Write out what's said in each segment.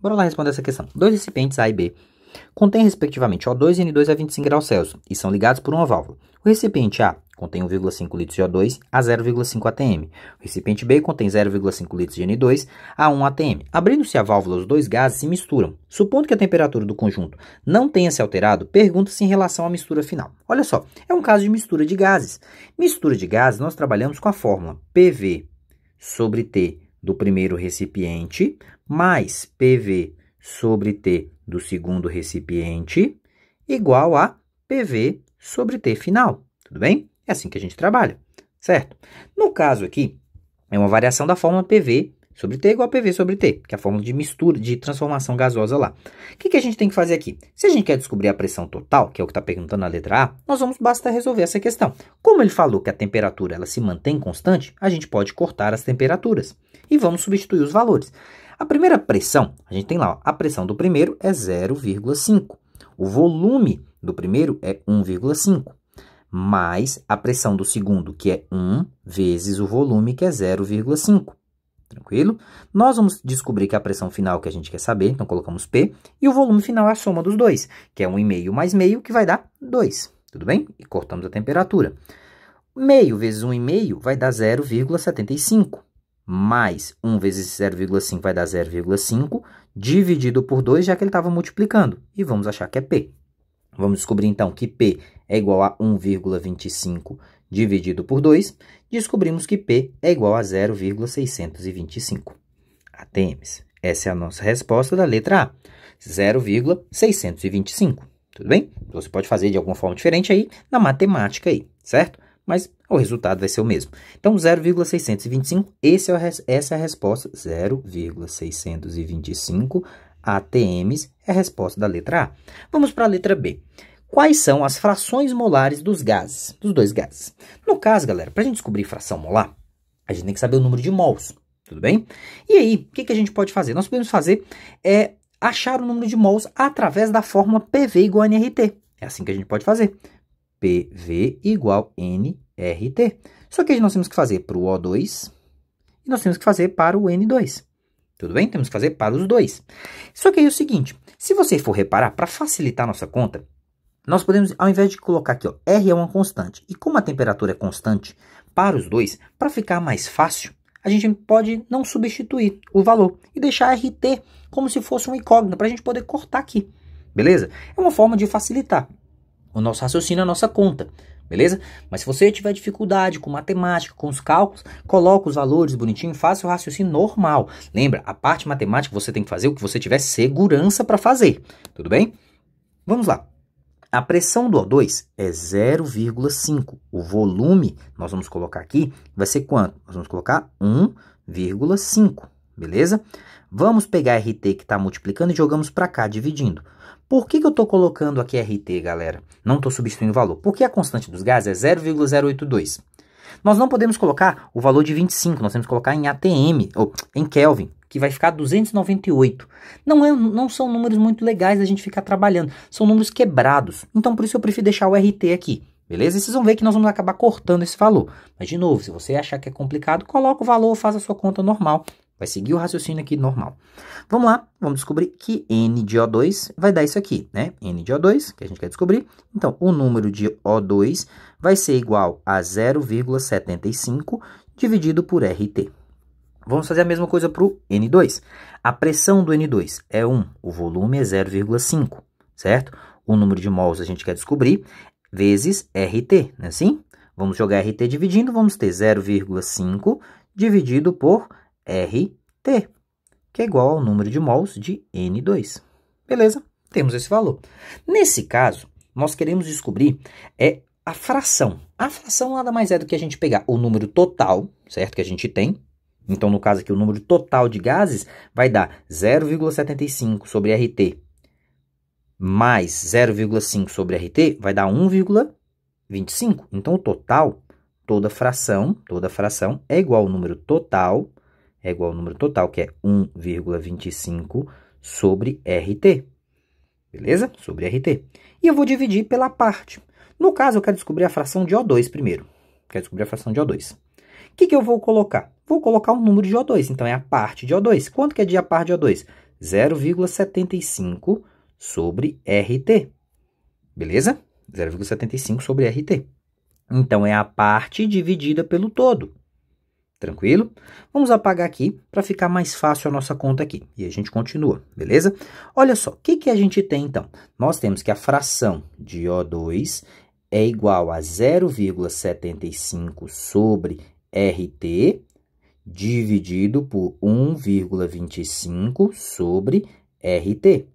Bora lá responder essa questão. Dois recipientes A e B contêm, respectivamente, O2 e N2 a 25 graus Celsius e são ligados por uma válvula. O recipiente A contém 1,5 litros de O2 a 0,5 atm. O recipiente B contém 0,5 litros de N2 a 1 atm. Abrindo-se a válvula, os dois gases se misturam. Supondo que a temperatura do conjunto não tenha se alterado, pergunta-se em relação à mistura final. Olha só, é um caso de mistura de gases. Mistura de gases, nós trabalhamos com a fórmula PV sobre T do primeiro recipiente, mais PV sobre T do segundo recipiente, igual a PV sobre T final. Tudo bem? É assim que a gente trabalha, certo? No caso aqui, é uma variação da fórmula PV sobre T é igual a PV sobre T, que é a fórmula de mistura, de transformação gasosa lá. O que, que a gente tem que fazer aqui? Se a gente quer descobrir a pressão total, que é o que está perguntando na letra A, nós vamos basta resolver essa questão. Como ele falou que a temperatura ela se mantém constante, a gente pode cortar as temperaturas e vamos substituir os valores. A primeira pressão, a gente tem lá, ó, a pressão do primeiro é 0,5. O volume do primeiro é 1,5 mais a pressão do segundo, que é 1, vezes o volume, que é 0,5 tranquilo? Nós vamos descobrir que é a pressão final que a gente quer saber, então colocamos P, e o volume final é a soma dos dois, que é 1,5 mais meio, que vai dar 2, tudo bem? E cortamos a temperatura. Meio vezes 1,5 vai dar 0,75, mais 1 vezes 0,5 vai dar 0,5, dividido por 2, já que ele estava multiplicando, e vamos achar que é P. Vamos descobrir, então, que P é igual a 1,25 dividido por 2, descobrimos que P é igual a 0,625 ATMs. Essa é a nossa resposta da letra A, 0,625. Tudo bem? Então, você pode fazer de alguma forma diferente aí na matemática aí, certo? Mas o resultado vai ser o mesmo. Então, 0,625, esse é essa é a resposta. 0,625 ATMs é a resposta da letra A. Vamos para a letra B quais são as frações molares dos gases, dos dois gases. No caso, galera, para a gente descobrir fração molar, a gente tem que saber o número de mols, tudo bem? E aí, o que, que, a gente pode fazer? Nós podemos fazer é achar o número de mols através da fórmula PV igual a NRT. É assim que a gente pode fazer. PV igual NRT. Só que nós temos que fazer para o O2 e nós temos que fazer para o N2. Tudo bem? Temos que fazer para os dois. Só que aí é o seguinte, se você for reparar, para facilitar a nossa conta, nós podemos, ao invés de colocar aqui, ó, R é uma constante. E como a temperatura é constante para os dois, para ficar mais fácil, a gente pode não substituir o valor e deixar RT como se fosse um incógnito, para a gente poder cortar aqui, beleza? É uma forma de facilitar o nosso raciocínio, a nossa conta, beleza? Mas se você tiver dificuldade com matemática, com os cálculos, coloca os valores bonitinho, faça o raciocínio normal. Lembra, a parte matemática você tem que fazer o que você tiver segurança para fazer, tudo bem? Vamos lá. A pressão do O2 é 0,5. O volume, nós vamos colocar aqui, vai ser quanto? Nós vamos colocar 1,5, beleza? Vamos pegar RT que está multiplicando e jogamos para cá, dividindo. Por que, que eu estou colocando aqui RT, galera? Não estou substituindo o valor. Porque a constante dos gases é 0,082. Nós não podemos colocar o valor de 25, nós temos que colocar em ATM, ou em Kelvin que vai ficar 298. Não, é, não são números muito legais da gente ficar trabalhando, são números quebrados. Então, por isso eu prefiro deixar o RT aqui, beleza? E vocês vão ver que nós vamos acabar cortando esse valor. Mas, de novo, se você achar que é complicado, coloca o valor, faz a sua conta normal. Vai seguir o raciocínio aqui normal. Vamos lá, vamos descobrir que n de o 2 vai dar isso aqui, né? o 2 que a gente quer descobrir. Então, o número de O2 vai ser igual a 0,75 dividido por RT. Vamos fazer a mesma coisa para o N2. A pressão do N2 é 1, o volume é 0,5, certo? O número de mols a gente quer descobrir, vezes RT, não é assim? Vamos jogar RT dividindo, vamos ter 0,5 dividido por RT, que é igual ao número de mols de N2. Beleza? Temos esse valor. Nesse caso, nós queremos descobrir é a fração. A fração nada mais é do que a gente pegar o número total, certo? Que a gente tem, então, no caso aqui, o número total de gases vai dar 0,75 sobre RT mais 0,5 sobre RT vai dar 1,25. Então, o total, toda fração, toda fração é igual ao número total, é igual ao número total, que é 1,25 sobre RT. Beleza? Sobre RT. E eu vou dividir pela parte. No caso, eu quero descobrir a fração de O2 primeiro. Quero descobrir a fração de O2. O que, que eu vou colocar? vou colocar um número de O2. Então, é a parte de O2. Quanto que é de a parte de O2? 0,75 sobre RT. Beleza? 0,75 sobre RT. Então, é a parte dividida pelo todo. Tranquilo? Vamos apagar aqui para ficar mais fácil a nossa conta aqui. E a gente continua, beleza? Olha só, o que, que a gente tem então? Nós temos que a fração de O2 é igual a 0,75 sobre RT dividido por 1,25 sobre RT.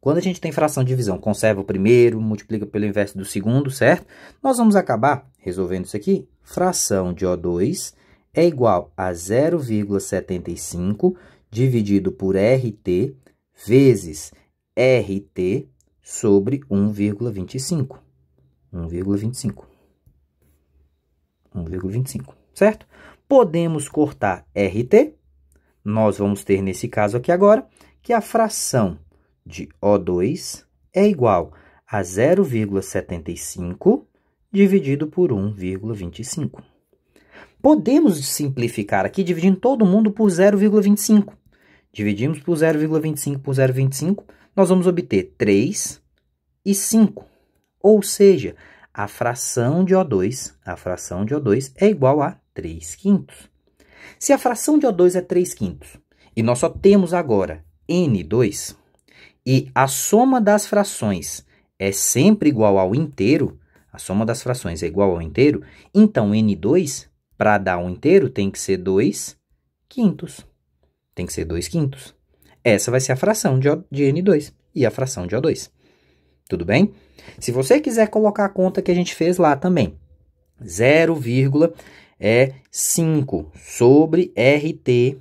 Quando a gente tem fração de divisão, conserva o primeiro, multiplica pelo inverso do segundo, certo? Nós vamos acabar resolvendo isso aqui. Fração de O2 é igual a 0,75 dividido por RT vezes RT sobre 1,25. 1,25. 1,25, certo? podemos cortar RT, nós vamos ter nesse caso aqui agora, que a fração de O2 é igual a 0,75 dividido por 1,25. Podemos simplificar aqui dividindo todo mundo por 0,25. Dividimos por 0,25 por 0,25, nós vamos obter 3 e 5. Ou seja, a fração de O2, a fração de O2 é igual a 3 quintos. Se a fração de O2 é 3 quintos e nós só temos agora N2 e a soma das frações é sempre igual ao inteiro, a soma das frações é igual ao inteiro, então N2, para dar um inteiro, tem que ser 2 quintos. Tem que ser 2 quintos. Essa vai ser a fração de, o, de N2 e a fração de O2. Tudo bem? Se você quiser colocar a conta que a gente fez lá também, 0, é 5 sobre RT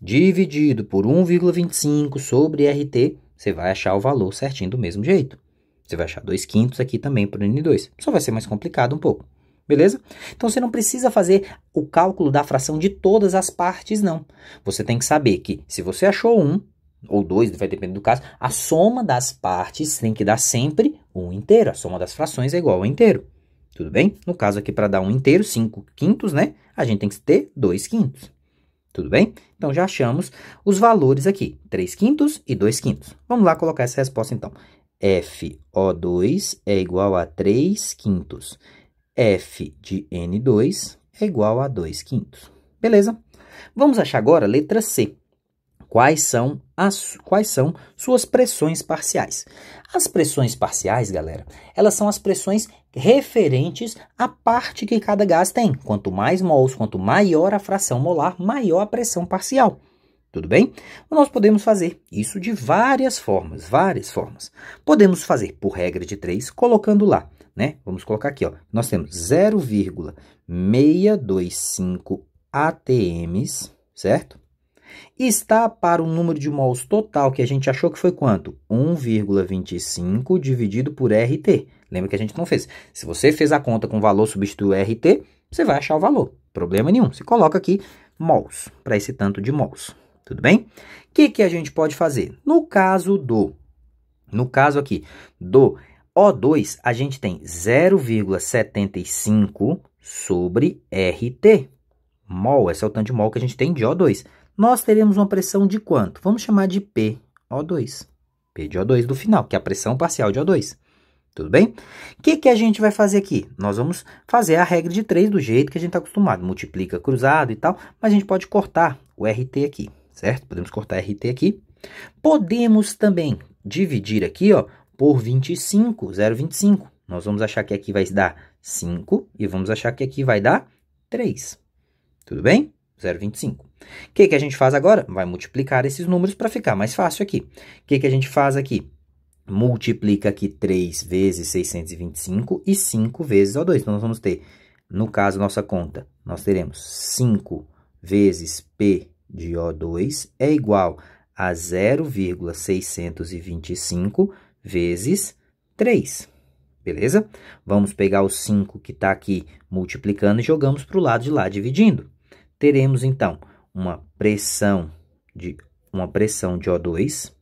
dividido por 1,25 sobre RT, você vai achar o valor certinho do mesmo jeito. Você vai achar 2 quintos aqui também para o N2. Só vai ser mais complicado um pouco, beleza? Então, você não precisa fazer o cálculo da fração de todas as partes, não. Você tem que saber que se você achou 1, um, ou 2, vai depender do caso, a soma das partes tem que dar sempre 1 um inteiro. A soma das frações é igual ao inteiro tudo bem? No caso aqui, para dar um inteiro, 5 quintos, né? A gente tem que ter 2 quintos, tudo bem? Então, já achamos os valores aqui, 3 quintos e 2 quintos. Vamos lá colocar essa resposta, então. FO2 é igual a 3 quintos. F de N2 é igual a 2 quintos. Beleza? Vamos achar agora a letra C. Quais são, as, quais são suas pressões parciais? As pressões parciais, galera, elas são as pressões referentes à parte que cada gás tem. Quanto mais mols, quanto maior a fração molar, maior a pressão parcial. Tudo bem? Nós podemos fazer isso de várias formas, várias formas. Podemos fazer por regra de 3, colocando lá, né? Vamos colocar aqui, ó. Nós temos 0,625 atms, certo? está para o número de mols total, que a gente achou que foi quanto? 1,25 dividido por RT. Lembra que a gente não fez. Se você fez a conta com o valor, substitui RT, você vai achar o valor. Problema nenhum. Você coloca aqui mols, para esse tanto de mols. Tudo bem? O que, que a gente pode fazer? No caso do... No caso aqui do O2, a gente tem 0,75 sobre RT. Mol, esse é o tanto de mol que a gente tem de O2 nós teremos uma pressão de quanto? Vamos chamar de PO2. P de O2 do final, que é a pressão parcial de O2. Tudo bem? O que, que a gente vai fazer aqui? Nós vamos fazer a regra de 3 do jeito que a gente está acostumado. Multiplica cruzado e tal, mas a gente pode cortar o RT aqui, certo? Podemos cortar RT aqui. Podemos também dividir aqui ó, por 25, 0,25. Nós vamos achar que aqui vai dar 5 e vamos achar que aqui vai dar 3. Tudo bem? 0,25. O que, que a gente faz agora? Vai multiplicar esses números para ficar mais fácil aqui. O que, que a gente faz aqui? Multiplica aqui 3 vezes 625 e 5 vezes O2. Então, nós vamos ter, no caso, nossa conta, nós teremos 5 vezes P de O2 é igual a 0,625 vezes 3. Beleza? Vamos pegar o 5 que está aqui multiplicando e jogamos para o lado de lá, dividindo. Teremos, então, uma pressão de uma pressão de O2,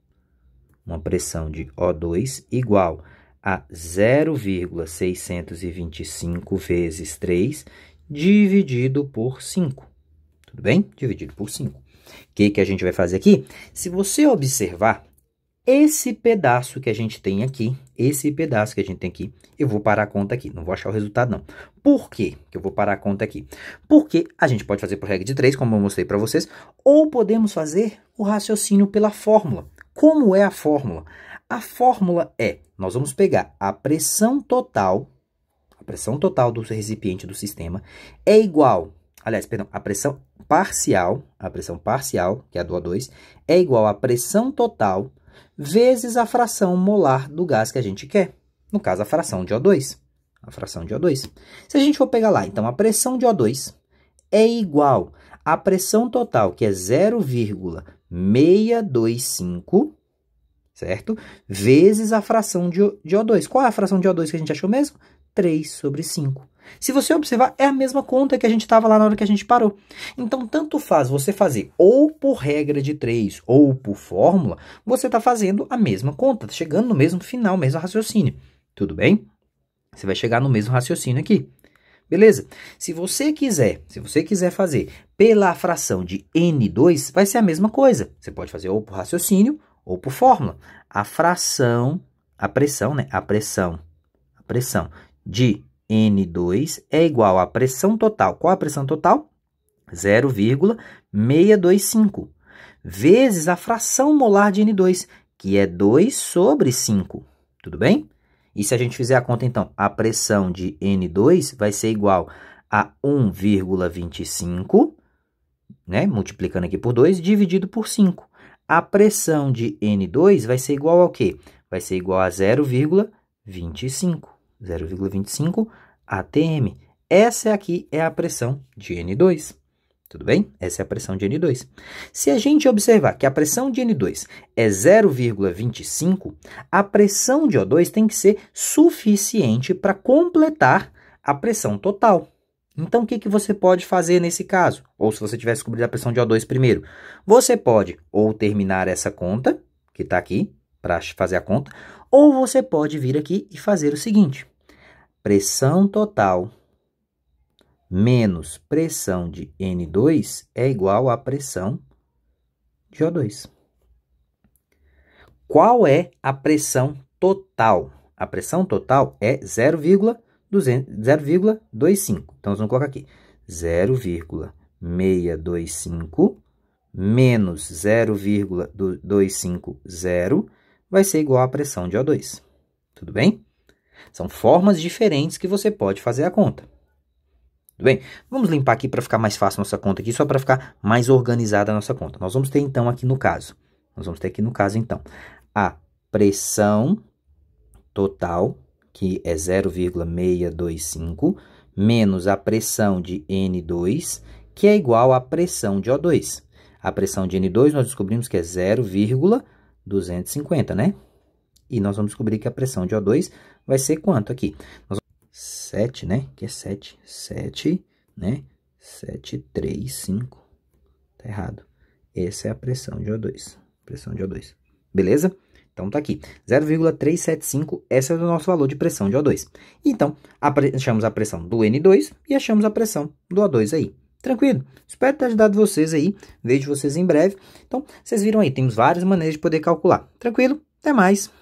uma pressão de O2 igual a 0,625 vezes 3 dividido por 5. Tudo bem? Dividido por 5. O que, que a gente vai fazer aqui? Se você observar, esse pedaço que a gente tem aqui, esse pedaço que a gente tem aqui, eu vou parar a conta aqui, não vou achar o resultado não. Por quê que eu vou parar a conta aqui? Porque a gente pode fazer por regra de 3, como eu mostrei para vocês, ou podemos fazer o raciocínio pela fórmula. Como é a fórmula? A fórmula é, nós vamos pegar a pressão total, a pressão total do recipiente do sistema é igual, aliás, perdão, a pressão parcial, a pressão parcial, que é a do O2, é igual à pressão total vezes a fração molar do gás que a gente quer. No caso, a fração de O2. A fração de O2. Se a gente for pegar lá, então, a pressão de O2 é igual à pressão total, que é 0,625, certo? Vezes a fração de O2. Qual é a fração de O2 que a gente achou mesmo? 3 sobre 5. Se você observar, é a mesma conta que a gente estava lá na hora que a gente parou. Então, tanto faz você fazer ou por regra de 3 ou por fórmula, você está fazendo a mesma conta, tá chegando no mesmo final, mesmo raciocínio. Tudo bem? Você vai chegar no mesmo raciocínio aqui. Beleza? Se você quiser, se você quiser fazer pela fração de n2, vai ser a mesma coisa. Você pode fazer ou por raciocínio ou por fórmula. A fração, a pressão, né? A pressão, a pressão de N2 é igual à pressão total. Qual a pressão total? 0,625 vezes a fração molar de N2, que é 2 sobre 5. Tudo bem? E se a gente fizer a conta, então, a pressão de N2 vai ser igual a 1,25, né? multiplicando aqui por 2, dividido por 5. A pressão de N2 vai ser igual ao quê? Vai ser igual a 0,25. 0,25 atm. Essa aqui é a pressão de N2. Tudo bem? Essa é a pressão de N2. Se a gente observar que a pressão de N2 é 0,25, a pressão de O2 tem que ser suficiente para completar a pressão total. Então, o que, que você pode fazer nesse caso? Ou se você tivesse descobrido a pressão de O2 primeiro? Você pode ou terminar essa conta, que está aqui, para fazer a conta, ou você pode vir aqui e fazer o seguinte. Pressão total menos pressão de N2 é igual à pressão de O2. Qual é a pressão total? A pressão total é 0,25. Então, vamos colocar aqui. 0,625 menos 0,250 vai ser igual à pressão de O2. Tudo bem? São formas diferentes que você pode fazer a conta. Tudo bem? Vamos limpar aqui para ficar mais fácil nossa conta aqui, só para ficar mais organizada a nossa conta. Nós vamos ter então aqui no caso, nós vamos ter aqui no caso então, a pressão total, que é 0,625, menos a pressão de N2, que é igual à pressão de O2. A pressão de N2 nós descobrimos que é 0,250, né? E nós vamos descobrir que a pressão de O2 vai ser quanto aqui? 7, né? Que é 7. 7, né? 7, 3, 5. Tá errado. Essa é a pressão de O2. Pressão de O2. Beleza? Então, tá aqui. 0,375, esse é o nosso valor de pressão de O2. Então, achamos a pressão do N2 e achamos a pressão do O2 aí. Tranquilo? Espero ter ajudado vocês aí. Vejo vocês em breve. Então, vocês viram aí, temos várias maneiras de poder calcular. Tranquilo? Até mais!